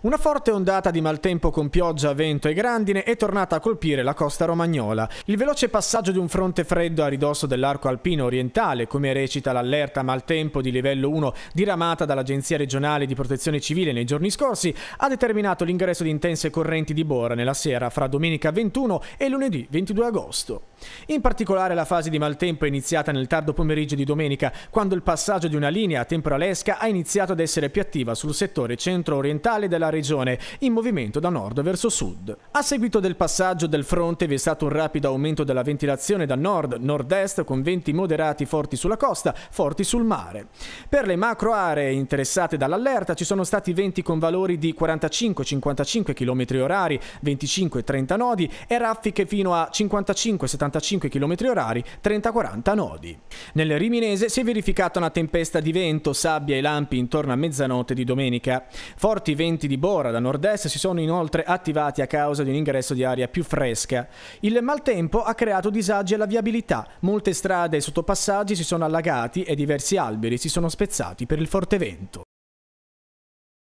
Una forte ondata di maltempo con pioggia, vento e grandine è tornata a colpire la costa romagnola. Il veloce passaggio di un fronte freddo a ridosso dell'arco alpino orientale, come recita l'allerta maltempo di livello 1 diramata dall'Agenzia regionale di protezione civile nei giorni scorsi, ha determinato l'ingresso di intense correnti di bora nella sera fra domenica 21 e lunedì 22 agosto. In particolare la fase di maltempo è iniziata nel tardo pomeriggio di domenica, quando il passaggio di una linea temporalesca ha iniziato ad essere più attiva sul settore centro-orientale della della regione, in movimento da nord verso sud. A seguito del passaggio del fronte vi è stato un rapido aumento della ventilazione da nord-nord-est con venti moderati forti sulla costa, forti sul mare. Per le macro aree interessate dall'allerta ci sono stati venti con valori di 45-55 km h 25-30 nodi e raffiche fino a 55-75 km h 30-40 nodi. Nel Riminese si è verificata una tempesta di vento, sabbia e lampi intorno a mezzanotte di domenica. Forti venti di bora da nord-est si sono inoltre attivati a causa di un ingresso di aria più fresca. Il maltempo ha creato disagi alla viabilità, molte strade e sottopassaggi si sono allagati e diversi alberi si sono spezzati per il forte vento.